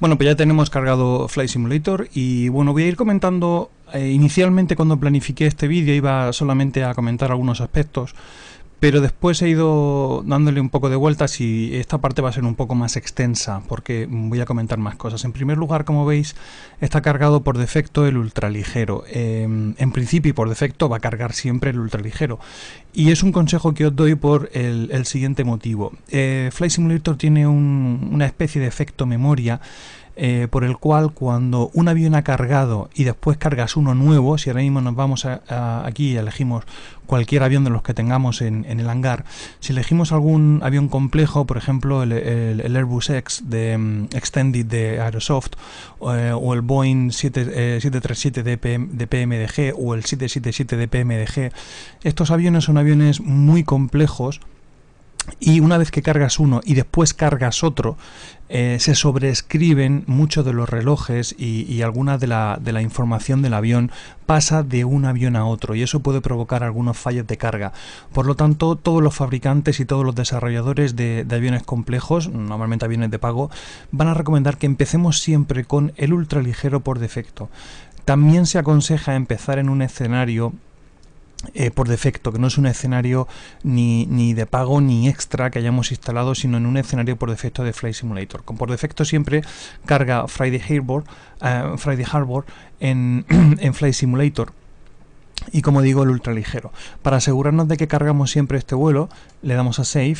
Bueno, pues ya tenemos cargado Fly Simulator y bueno, voy a ir comentando, eh, inicialmente cuando planifiqué este vídeo iba solamente a comentar algunos aspectos pero después he ido dándole un poco de vueltas y esta parte va a ser un poco más extensa porque voy a comentar más cosas. En primer lugar, como veis, está cargado por defecto el ultraligero. Em, en principio y por defecto va a cargar siempre el ultraligero. Y es un consejo que os doy por el, siguiente motivo. Eh, Fly Simulator tiene una especie de efecto memoria eh, por el cual cuando un avión ha cargado y después cargas uno nuevo, si ahora mismo nos vamos a, aquí y elegimos cualquier avión de los que tengamos en, el hangar, si elegimos algún avión complejo, por ejemplo el, Airbus X de mm, Extended de Aerosoft eh, o el Boeing 737 eh, de, de, PMDG o el 777 de PMDG, estos aviones son aviones muy complejos y una vez que cargas uno y después cargas otro, eh, se sobrescriben muchos de los relojes y, alguna de la, información del avión pasa de un avión a otro y eso puede provocar algunos fallos de carga. Por lo tanto, todos los fabricantes y todos los desarrolladores de aviones complejos, normalmente aviones de pago, van a recomendar que empecemos siempre con el ultraligero por defecto. También se aconseja empezar en un escenario eh, por defecto, que no es un escenario ni, de pago ni extra que hayamos instalado, sino en un escenario por defecto de Flight Simulator. Con por defecto siempre carga Friday Harbor, eh, Friday Harbor en, en Flight Simulator y como digo el ultraligero. Para asegurarnos de que cargamos siempre este vuelo, le damos a Save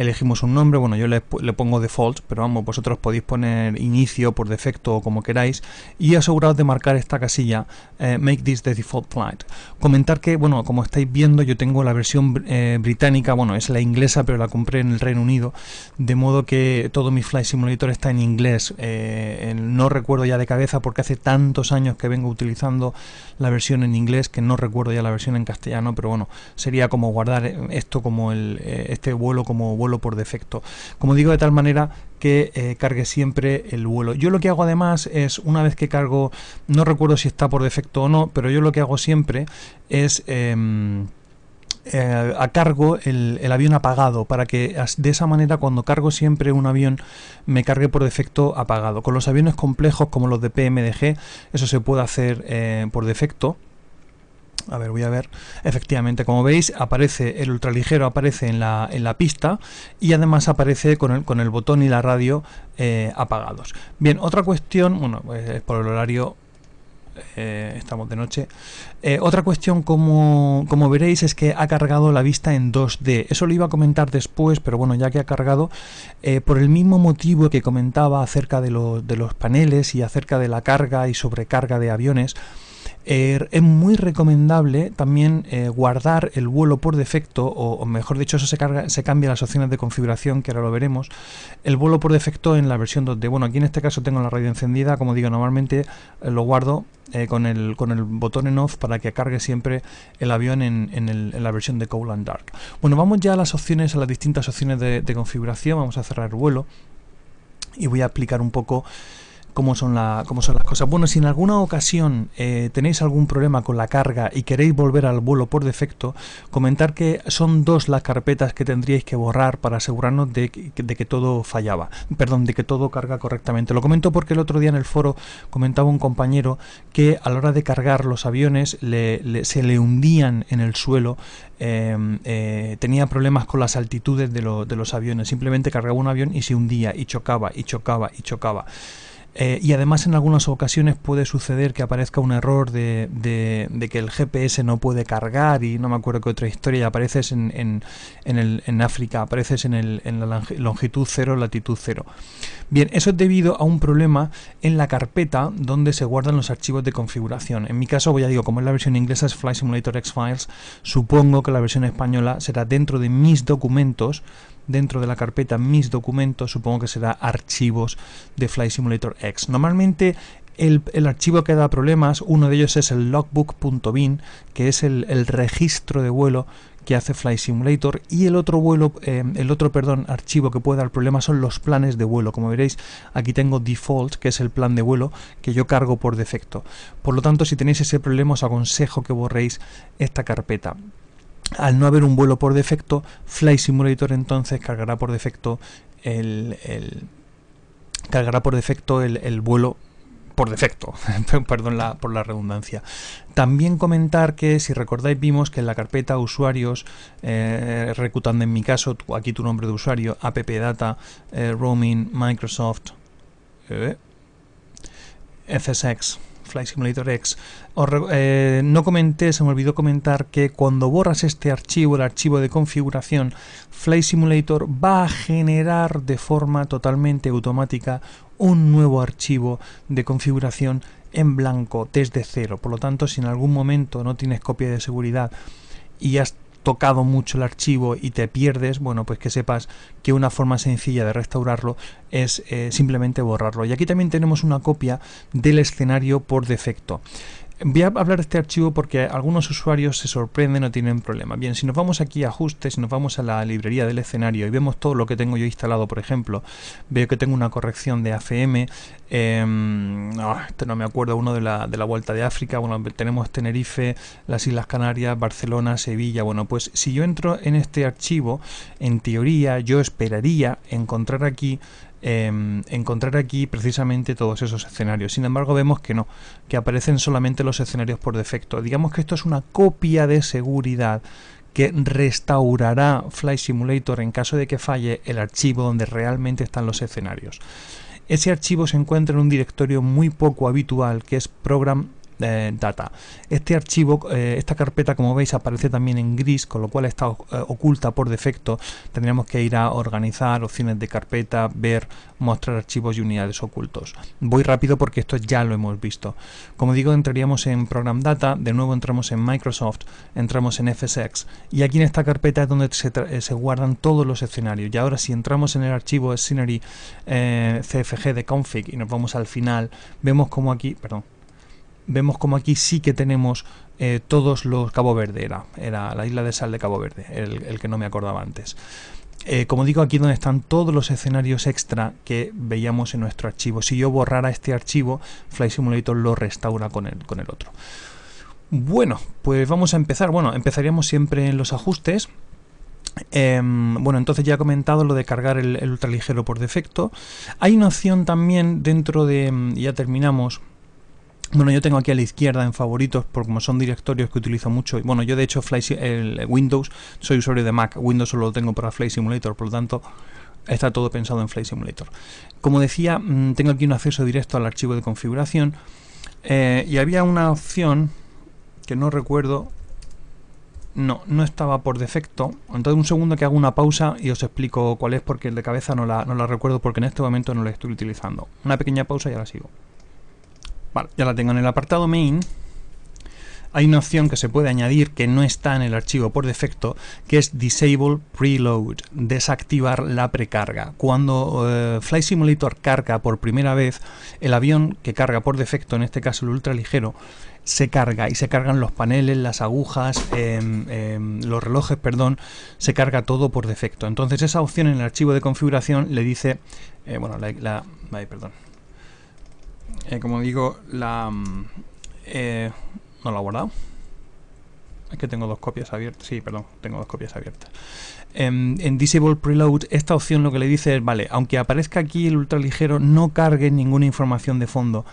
elegimos un nombre, bueno yo le, pongo default, pero vamos, vosotros podéis poner inicio por defecto o como queráis y aseguraos de marcar esta casilla eh, make this the default flight. Comentar que, bueno, como estáis viendo yo tengo la versión eh, británica, bueno es la inglesa pero la compré en el Reino Unido, de modo que todo mi Flight Simulator está en inglés, eh, no recuerdo ya de cabeza porque hace tantos años que vengo utilizando la versión en inglés que no recuerdo ya la versión en castellano, pero bueno, sería como guardar esto como el, este vuelo como vuelo por defecto. Como digo, de tal manera que eh, cargue siempre el vuelo. Yo lo que hago además es, una vez que cargo, no recuerdo si está por defecto o no, pero yo lo que hago siempre es... Em, eh, a cargo el, avión apagado para que de esa manera cuando cargo siempre un avión me cargue por defecto apagado. Con los aviones complejos como los de PMDG eso se puede hacer eh, por defecto a ver, voy a ver. Efectivamente, como veis, aparece el ultraligero, aparece en la, pista y además aparece con el, botón y la radio eh, apagados. Bien, otra cuestión, bueno, pues, es por el horario eh, estamos de noche. Eh, otra cuestión, como, veréis, es que ha cargado la vista en 2D. Eso lo iba a comentar después, pero bueno, ya que ha cargado, por el mismo motivo que comentaba acerca de, de los paneles y acerca de la carga y sobrecarga de aviones, Er, es muy recomendable también eh, guardar el vuelo por defecto, o, mejor dicho, eso se, carga, se cambia las opciones de configuración, que ahora lo veremos, el vuelo por defecto en la versión 2D. Bueno, aquí en este caso tengo la radio encendida, como digo, normalmente eh, lo guardo eh, con, el, con el botón en off para que cargue siempre el avión en, la versión de Cold and Dark. Bueno, vamos ya a las opciones, a las distintas opciones de, de configuración, vamos a cerrar el vuelo y voy a explicar un poco cómo son, son las cosas. Bueno, si en alguna ocasión eh, tenéis algún problema con la carga y queréis volver al vuelo por defecto, comentar que son dos las carpetas que tendríais que borrar para asegurarnos de, que todo fallaba, perdón, de que todo carga correctamente. Lo comento porque el otro día en el foro comentaba un compañero que a la hora de cargar los aviones se le hundían en el suelo eh, eh, tenía problemas con las altitudes de, de, los aviones. Simplemente cargaba un avión y se hundía y chocaba y chocaba y chocaba. Eh, y además en algunas ocasiones puede suceder que aparezca un error de, que el GPS no puede cargar y no me acuerdo qué otra historia, y apareces en, África, apareces en, la longitud 0, latitud 0. Bien, eso es debido a un problema en la carpeta donde se guardan los archivos de configuración. En mi caso, pues a digo, como es la versión inglesa es Fly Simulator X-Files, supongo que la versión española será dentro de mis documentos dentro de la carpeta mis documentos, supongo que será archivos de Fly Simulator X. Normalmente el, archivo que da problemas, uno de ellos es el logbook.bin, que es el, registro de vuelo que hace Fly Simulator y el otro vuelo, eh, el otro perdón, archivo que puede dar problemas son los planes de vuelo. Como veréis, aquí tengo default, que es el plan de vuelo que yo cargo por defecto. Por lo tanto, si tenéis ese problema, os aconsejo que borréis esta carpeta al no haber un vuelo por defecto, Fly Simulator entonces cargará por defecto el, cargará por defecto el, vuelo por defecto, perdón por la redundancia. También comentar que, si recordáis, vimos que en la carpeta usuarios, eh, reclutando en mi caso, aquí tu nombre de usuario, appdata, eh, roaming, Microsoft, eh, FSX, Fly Simulator X. Eh, no comenté, se me olvidó comentar que cuando borras este archivo, el archivo de configuración, Fly Simulator va a generar de forma totalmente automática un nuevo archivo de configuración en blanco desde cero. Por lo tanto, si en algún momento no tienes copia de seguridad y has tocado mucho el archivo y te pierdes, bueno, pues que sepas que una forma sencilla de restaurarlo es eh, simplemente borrarlo. Y aquí también tenemos una copia del escenario por defecto. Voy a hablar de este archivo porque algunos usuarios se sorprenden o tienen problemas. Bien, si nos vamos aquí a ajustes, nos vamos a la librería del escenario y vemos todo lo que tengo yo instalado, por ejemplo, veo que tengo una corrección de AFM, eh, em, ah, este no me acuerdo, uno de la, de la Vuelta de África, bueno, tenemos Tenerife, las Islas Canarias, Barcelona, Sevilla, bueno, pues si yo entro en este archivo, en teoría yo esperaría encontrar aquí Em, encontrar aquí precisamente todos esos escenarios. Sin embargo, vemos que no, que aparecen solamente los escenarios por defecto. Digamos que esto es una copia de seguridad que restaurará Fly Simulator en caso de que falle el archivo donde realmente están los escenarios. Ese archivo se encuentra en un directorio muy poco habitual que es program eh, data. Este archivo, eh, esta carpeta, como veis, aparece también en gris, con lo cual está eh, oculta por defecto. Tendríamos que ir a organizar opciones de carpeta, ver, mostrar archivos y unidades ocultos. Voy rápido porque esto ya lo hemos visto. Como digo, entraríamos en Program Data, de nuevo entramos en Microsoft, entramos en FSX y aquí en esta carpeta es donde se, guardan todos los escenarios. Y ahora si entramos en el archivo Scenery CFG de config y nos vamos al final, vemos como aquí, perdón, vemos como aquí sí que tenemos eh, todos los Cabo Verde, era, la isla de sal de Cabo Verde, el, que no me acordaba antes. Eh, como digo, aquí donde están todos los escenarios extra que veíamos en nuestro archivo. Si yo borrara este archivo, Fly Simulator lo restaura con el, con el otro. Bueno, pues vamos a empezar. Bueno, empezaríamos siempre en los ajustes. Em, bueno, entonces ya he comentado lo de cargar el, el ultraligero por defecto. Hay una opción también dentro de... Mm, ya terminamos bueno, yo tengo aquí a la izquierda en favoritos, porque como son directorios que utilizo mucho, bueno, yo de hecho el Windows, soy usuario de Mac, Windows solo lo tengo para Flight Simulator, por lo tanto está todo pensado en Flight Simulator. Como decía, mm, tengo aquí un acceso directo al archivo de configuración, eh, y había una opción que no recuerdo, no, no estaba por defecto, entonces un segundo que hago una pausa y os explico cuál es, porque el de cabeza no no la recuerdo, porque en este momento no la estoy utilizando. Una pequeña pausa y ahora sigo. Vale, ya la tengo en el apartado main. Hay una opción que se puede añadir que no está en el archivo por defecto, que es Disable Preload, desactivar la precarga. Cuando eh, fly Simulator carga por primera vez, el avión que carga por defecto, en este caso el ultraligero, se carga y se cargan los paneles, las agujas, em, em, los relojes, perdón, se carga todo por defecto. Entonces esa opción en el archivo de configuración le dice, eh, bueno, la, la, perdón, eh, como digo, la... Mm, eh, no la he guardado. Es que tengo dos copias abiertas. Sí, perdón, tengo dos copias abiertas. En, em, en, Disable Preload, esta opción lo que le dice es, vale, aunque aparezca aquí el ultraligero, no cargue ninguna información de fondo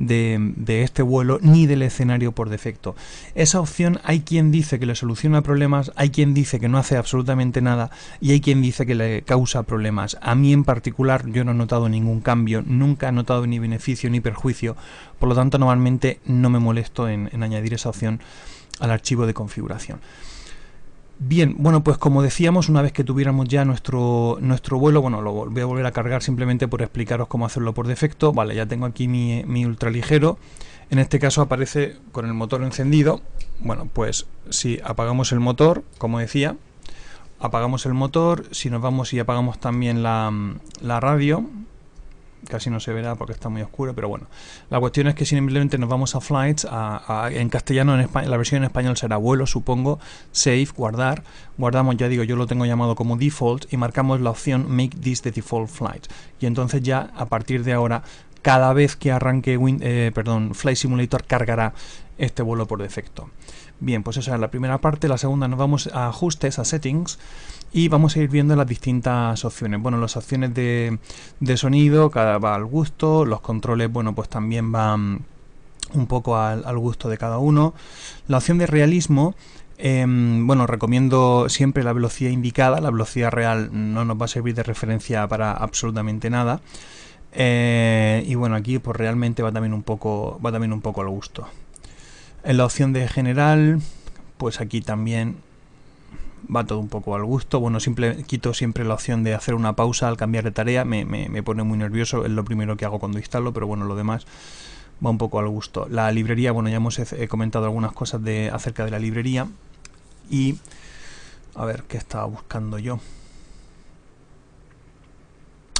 de, este vuelo ni del escenario por defecto. Esa opción hay quien dice que le soluciona problemas, hay quien dice que no hace absolutamente nada y hay quien dice que le causa problemas. A mí en particular yo no he notado ningún cambio, nunca he notado ni beneficio ni perjuicio, por lo tanto normalmente no me molesto en añadir esa opción al archivo de configuración. Bien, bueno, pues como decíamos, una vez que tuviéramos ya nuestro, nuestro vuelo, bueno, lo voy a volver a cargar simplemente por explicaros cómo hacerlo por defecto. Vale, ya tengo aquí mi, mi ultraligero. En este caso aparece con el motor encendido. Bueno, pues si apagamos el motor, como decía, apagamos el motor, si nos vamos y apagamos también la, la radio, casi no se verá porque está muy oscuro, pero bueno. La cuestión es que simplemente nos vamos a flights, a, en castellano, en la versión en español será vuelo, supongo, save, guardar, guardamos, ya digo, yo lo tengo llamado como default y marcamos la opción make this the default flight. Y entonces ya a partir de ahora, cada vez que arranque eh, perdón, Flight Simulator cargará este vuelo por defecto. Bien, pues esa es la primera parte. La segunda nos vamos a ajustes, a settings y vamos a ir viendo las distintas opciones. Bueno, las opciones de, sonido, cada va al gusto, los controles, bueno, pues también van un poco al, gusto de cada uno. La opción de realismo, em, bueno, recomiendo siempre la velocidad indicada, la velocidad real no nos va a servir de referencia para absolutamente nada. Eh, y bueno, aquí pues realmente va también un poco, va también un poco al gusto. En la opción de general, pues aquí también va todo un poco al gusto. Bueno, quito siempre la opción de hacer una pausa al cambiar de tarea. Me, pone muy nervioso, es lo primero que hago cuando instalo, pero bueno, lo demás va un poco al gusto. La librería, bueno, ya hemos comentado algunas cosas de, acerca de la librería. Y a ver, ¿qué estaba buscando yo?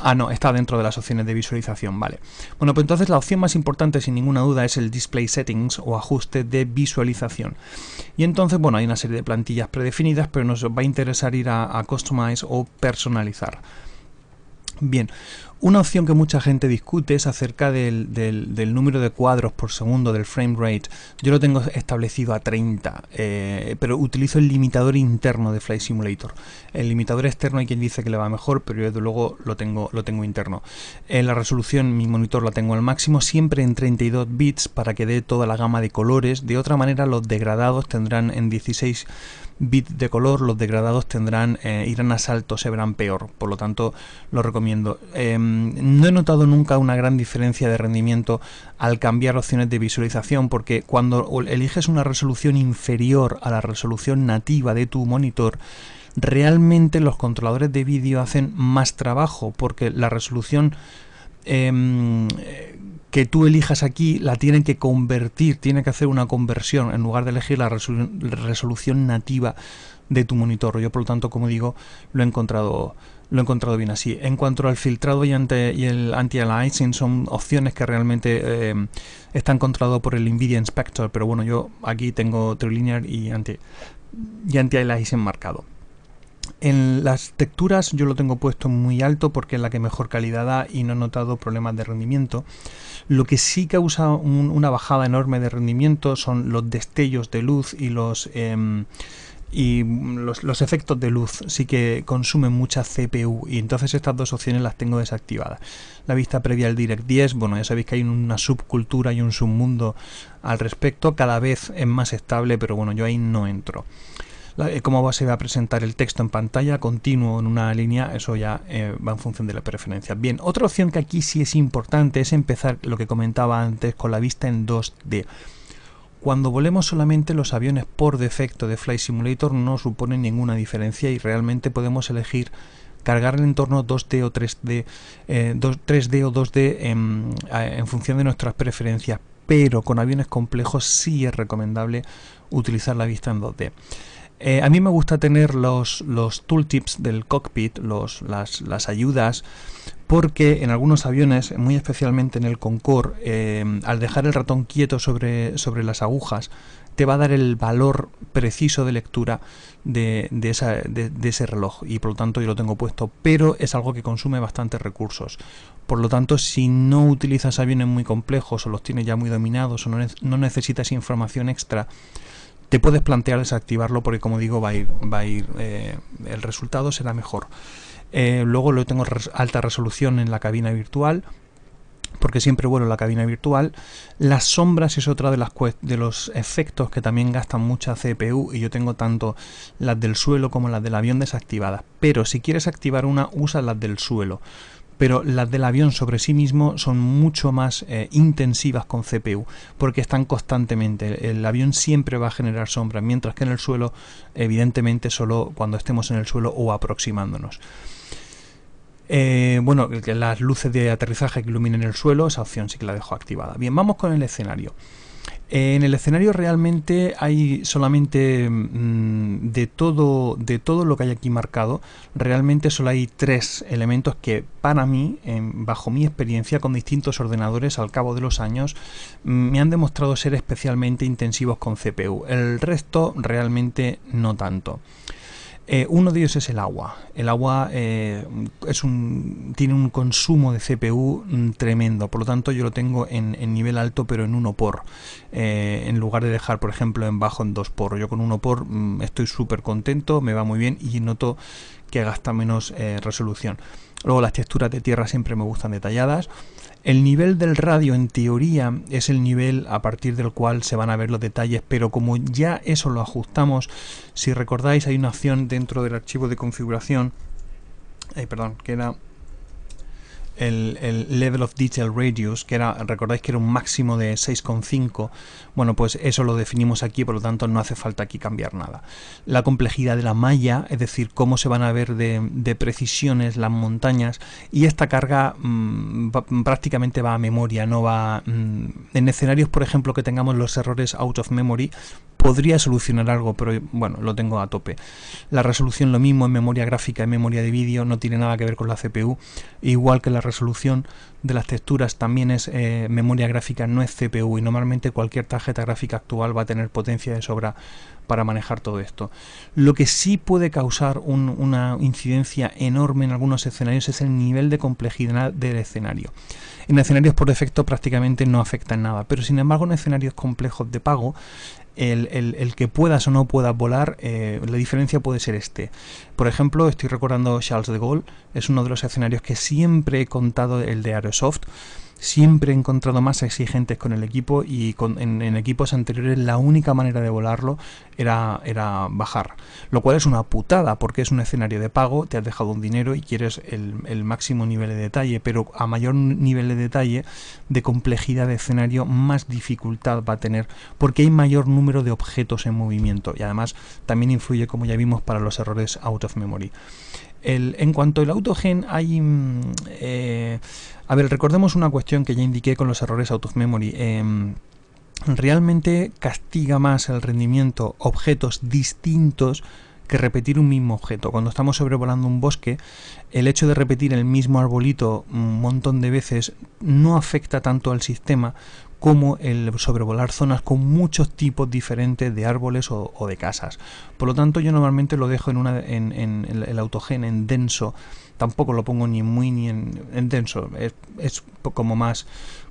Ah, no, está dentro de las opciones de visualización, vale. Bueno, pues entonces la opción más importante sin ninguna duda es el Display Settings o ajuste de visualización. Y entonces, bueno, hay una serie de plantillas predefinidas, pero nos va a interesar ir a, Customize o personalizar. Bien, una opción que mucha gente discute es acerca del, número de cuadros por segundo, del frame rate. Yo lo tengo establecido a 30, eh, pero utilizo el limitador interno de Flight Simulator. El limitador externo hay quien dice que le va mejor, pero yo desde luego lo tengo, lo tengo interno. En la resolución, mi monitor la tengo al máximo, siempre en 32 bits para que dé toda la gama de colores. De otra manera, los degradados tendrán en 16 bits de color, los degradados tendrán, eh, irán a salto, se verán peor. Por lo tanto, lo recomiendo. Em, Mm, no he notado nunca una gran diferencia de rendimiento al cambiar opciones de visualización, porque cuando eliges una resolución inferior a la resolución nativa de tu monitor, realmente los controladores de vídeo hacen más trabajo, porque la resolución em, que tú elijas aquí la tienen que convertir, tiene que hacer una conversión en lugar de elegir la resolución nativa de tu monitor. Yo, por lo tanto, como digo, lo he encontrado lo he encontrado bien así. En cuanto al filtrado y, el anti-aliasing, son opciones que realmente está eh, están por el NVIDIA Inspector, pero bueno, yo aquí tengo Trilinear y anti y anti-aliasing marcado. En las texturas yo lo tengo puesto muy alto porque es la que mejor calidad da y no he notado problemas de rendimiento. Lo que sí causa una bajada enorme de rendimiento son los destellos de luz y los... Em, y los, efectos de luz sí que consumen mucha CPU y entonces estas dos opciones las tengo desactivadas. La vista previa al Direct 10, bueno ya sabéis que hay una subcultura y un submundo al respecto, cada vez es más estable pero bueno yo ahí no entro. Eh, cómo se va a presentar el texto en pantalla, continuo en una línea, eso ya eh, va en función de las preferencias. Bien, otra opción que aquí sí es importante es empezar lo que comentaba antes con la vista en 2D. Cuando volemos solamente los aviones por defecto de Flight Simulator no supone ninguna diferencia y realmente podemos elegir cargar el entorno 2D o 3D, 3D eh, o 2D en, función de nuestras preferencias, pero con aviones complejos sí es recomendable utilizar la vista en 2D. Eh, a mí me gusta tener los, los tooltips del cockpit, las, las, ayudas, porque en algunos aviones, muy especialmente en el Concorde, eh, al dejar el ratón quieto sobre, sobre las agujas, te va a dar el valor preciso de lectura de, ese reloj y por lo tanto yo lo tengo puesto, pero es algo que consume bastantes recursos. Por lo tanto, si no utilizas aviones muy complejos o los tienes ya muy dominados o no, necesitas información extra, te puedes plantear desactivarlo porque como digo va a ir, va a ir eh, el resultado será mejor. Eh, luego lo tengo alta resolución en la cabina virtual, porque siempre vuelo en la cabina virtual. Las sombras es otra de, las de los efectos que también gastan mucha CPU y yo tengo tanto las del suelo como las del avión desactivadas. Pero si quieres activar una, usa las del suelo. Pero las del avión sobre sí mismo son mucho más eh, intensivas con CPU, porque están constantemente. el avión siempre va a generar sombras, mientras que en el suelo, evidentemente, solo cuando estemos en el suelo o aproximándonos. Eh, bueno, las luces de aterrizaje que iluminen el suelo, esa opción sí que la dejo activada. Bien, vamos con el escenario. Eh, en el escenario realmente hay solamente mm, de, todo, de todo lo que hay aquí marcado, realmente solo hay tres elementos que para mí, bajo mi experiencia con distintos ordenadores al cabo de los años, mm, me han demostrado ser especialmente intensivos con CPU. El resto realmente no tanto. Eh, uno de ellos es el agua. El agua eh, tiene un consumo de CPU mm, tremendo, por lo tanto yo lo tengo en, nivel alto pero en 1 por. Eh, en lugar de dejar por ejemplo en bajo en 2 por. Yo con 1 por mm, estoy súper contento, me va muy bien y noto que gasta menos resolución. Luego las texturas de tierra siempre me gustan detalladas. El nivel del radio en teoría es el nivel a partir del cual se van a ver los detalles, pero como ya eso lo ajustamos, si recordáis hay una opción dentro del archivo de configuración, eh, perdón, que era el, Level of Detail Radius, que era, recordáis que era un máximo de 6,5, bueno, pues eso lo definimos aquí, por lo tanto no hace falta aquí cambiar nada. La complejidad de la malla, es decir, cómo se van a ver de, precisiones las montañas, y esta carga mm, prácticamente va a memoria, no va... Mm, en escenarios, por ejemplo, que tengamos los errores out of memory, podría solucionar algo, pero bueno, lo tengo a tope. La resolución lo mismo en memoria gráfica, en memoria de vídeo, no tiene nada que ver con la CPU, igual que la resolución de las texturas también es eh, memoria gráfica, no es CPU y normalmente cualquier tarjeta gráfica actual va a tener potencia de sobra para manejar todo esto. Lo que sí puede causar una incidencia enorme en algunos escenarios es el nivel de complejidad del escenario. En escenarios por defecto prácticamente no afecta en nada, pero sin embargo en escenarios complejos de pago el, que puedas o no puedas volar, eh, la diferencia puede ser este. Por ejemplo, estoy recordando Charles de Gaulle, es uno de los escenarios que siempre he contado, el de Aerosoft. Siempre he encontrado más exigentes con el equipo y en, equipos anteriores la única manera de volarlo era, era bajar. Lo cual es una putada porque es un escenario de pago, te has dejado un dinero y quieres el, el máximo nivel de detalle, pero a mayor nivel de detalle, de complejidad de escenario, más dificultad va a tener porque hay mayor número de objetos en movimiento y además también influye, como ya vimos, para los errores out of memory. El, en cuanto al autogen, hay... Mm, eh, a ver, recordemos una cuestión que ya indiqué con los errores out of memory. Em, realmente castiga más el rendimiento objetos distintos que repetir un mismo objeto. Cuando estamos sobrevolando un bosque, el hecho de repetir el mismo arbolito un montón de veces no afecta tanto al sistema como el sobrevolar zonas con muchos tipos diferentes de árboles o, de casas. Por lo tanto, yo normalmente lo dejo en, una, en, el autogen en denso, tampoco lo pongo ni muy ni en, denso, es, es como más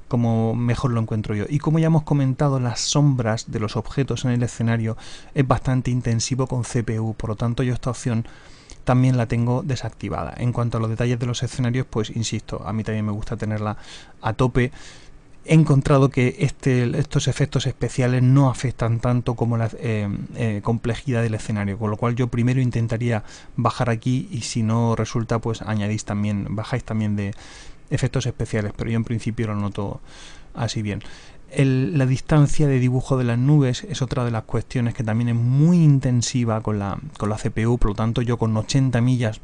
como mejor lo encuentro yo. Y como ya hemos comentado, las sombras de los objetos en el escenario es bastante intensivo con CPU, por lo tanto yo esta opción también la tengo desactivada. En cuanto a los detalles de los escenarios, pues insisto, a mí también me gusta tenerla a tope he encontrado que este, estos efectos especiales no afectan tanto como la eh, eh, complejidad del escenario, con lo cual yo primero intentaría bajar aquí y si no resulta pues añadís también, bajáis también de efectos especiales, pero yo en principio lo noto así bien. la distancia de dibujo de las nubes es otra de las cuestiones que también es muy intensiva con la, con la CPU, por lo tanto yo con 80 millas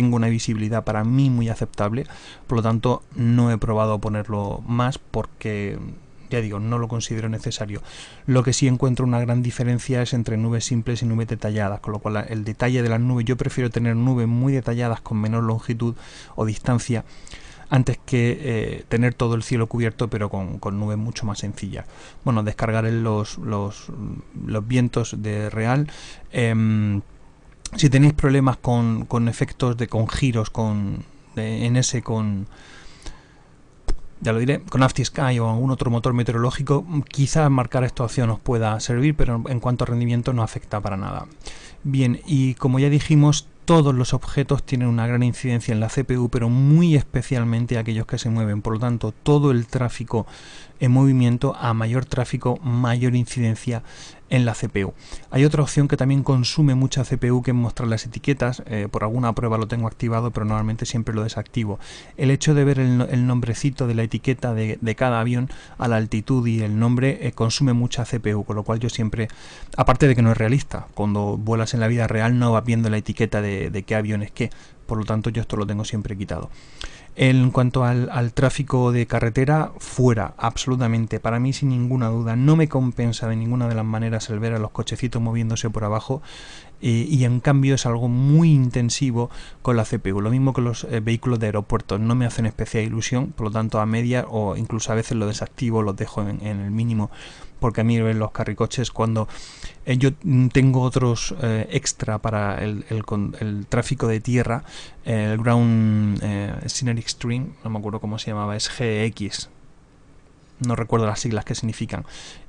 tengo una visibilidad para mí muy aceptable, por lo tanto no he probado a ponerlo más porque ya digo, no lo considero necesario. Lo que sí encuentro una gran diferencia es entre nubes simples y nubes detalladas, con lo cual el detalle de las nubes, yo prefiero tener nubes muy detalladas con menor longitud o distancia antes que eh, tener todo el cielo cubierto pero con, nubes mucho más sencillas. Bueno, descargaré los, los, vientos de real. Em, si tenéis problemas con, efectos de con giros, con de, con ya lo diré, con Sky o algún otro motor meteorológico, quizás marcar esta opción os pueda servir, pero en cuanto a rendimiento no afecta para nada. Bien, y como ya dijimos, todos los objetos tienen una gran incidencia en la CPU, pero muy especialmente aquellos que se mueven. Por lo tanto, todo el tráfico en movimiento, a mayor tráfico, mayor incidencia en la CPU. Hay otra opción que también consume mucha CPU que es mostrar las etiquetas. Eh, por alguna prueba lo tengo activado, pero normalmente siempre lo desactivo. El hecho de ver el, nombrecito de la etiqueta de, cada avión a la altitud y el nombre eh, consume mucha CPU, con lo cual yo siempre, aparte de que no es realista, cuando vuelas en la vida real no vas viendo la etiqueta de, de qué avión es qué. Por lo tanto, yo esto lo tengo siempre quitado. En cuanto al, tráfico de carretera, fuera, absolutamente, para mí sin ninguna duda. No me compensa de ninguna de las maneras el ver a los cochecitos moviéndose por abajo eh, y en cambio es algo muy intensivo con la CPU. Lo mismo que los eh, vehículos de aeropuertos, no me hacen especial ilusión, por lo tanto a media o incluso a veces lo desactivo, los dejo en el mínimo porque a mí eh, los carricoches cuando eh, yo mm, tengo otros eh, extra para el, tráfico de tierra, el Ground eh, Stream, no me acuerdo cómo se llamaba, es GX, no recuerdo las siglas que significan.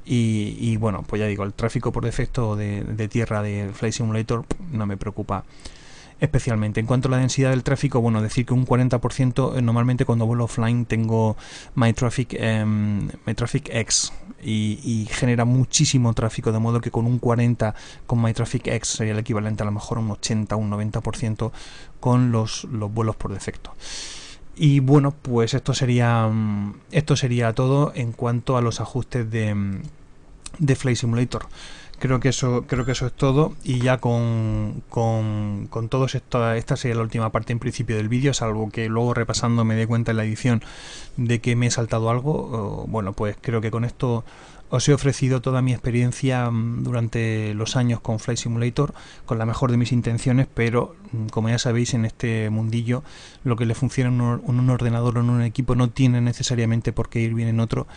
Y, bueno, pues ya digo, el tráfico por defecto de, de tierra de Flight Simulator no me preocupa especialmente. En cuanto a la densidad del tráfico, bueno, decir que un 40% eh, normalmente cuando vuelo offline tengo My Traffic, em, traffic X y, genera muchísimo tráfico, de modo que con un 40 con My Traffic X sería el equivalente a lo mejor a un 80, un 90% con los, vuelos por defecto. Y bueno, pues esto sería mm, esto sería todo en cuanto a los ajustes de, mm, de Flight Simulator. Creo que eso, creo que eso es todo. Y ya con, con, con todo esto, esta sería la última parte en principio del vídeo, salvo que luego repasando me dé cuenta en la edición de que me he saltado algo. Bueno, pues creo que con esto os he ofrecido toda mi experiencia mm, durante los años con Flight Simulator, con la mejor de mis intenciones, pero mm, como ya sabéis, en este mundillo lo que le funciona en un ordenador o en un equipo no tiene necesariamente por qué ir bien en otro,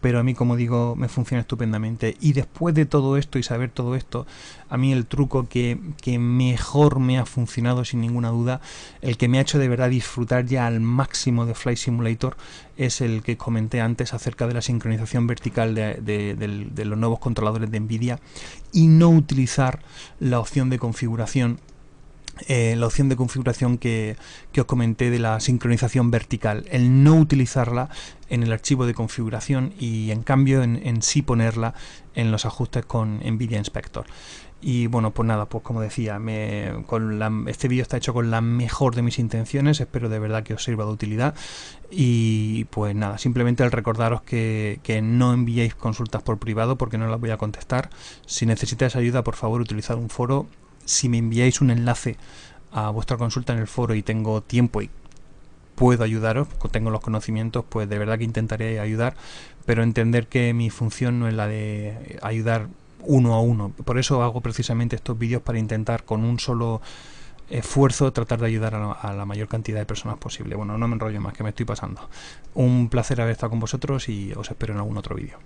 pero a mí, como digo, me funciona estupendamente. Y después de todo esto y saber todo esto, a mí el truco que, mejor me ha funcionado, sin ninguna duda, el que me ha hecho de verdad disfrutar ya al máximo de Flight Simulator, es el que comenté antes acerca de la sincronización vertical de, de los nuevos controladores de NVIDIA y no utilizar la opción de configuración eh, la opción de configuración que, os comenté de la sincronización vertical, el no utilizarla en el archivo de configuración y en cambio en, sí ponerla en los ajustes con NVIDIA Inspector. Y bueno, pues nada, pues como decía, con este vídeo está hecho con la mejor de mis intenciones, espero de verdad que os sirva de utilidad. Y pues nada, simplemente el recordaros que, que no enviéis consultas por privado porque no las voy a contestar. Si necesitáis ayuda, por favor, utilizad un foro si me enviáis un enlace a vuestra consulta en el foro y tengo tiempo y puedo ayudaros, tengo los conocimientos, pues de verdad que intentaré ayudar, pero entender que mi función no es la de ayudar uno a uno. Por eso hago precisamente estos vídeos para intentar con un solo esfuerzo tratar de ayudar a la, mayor cantidad de personas posible. Bueno, no me enrollo más, que me estoy pasando. Un placer haber estado con vosotros y os espero en algún otro vídeo.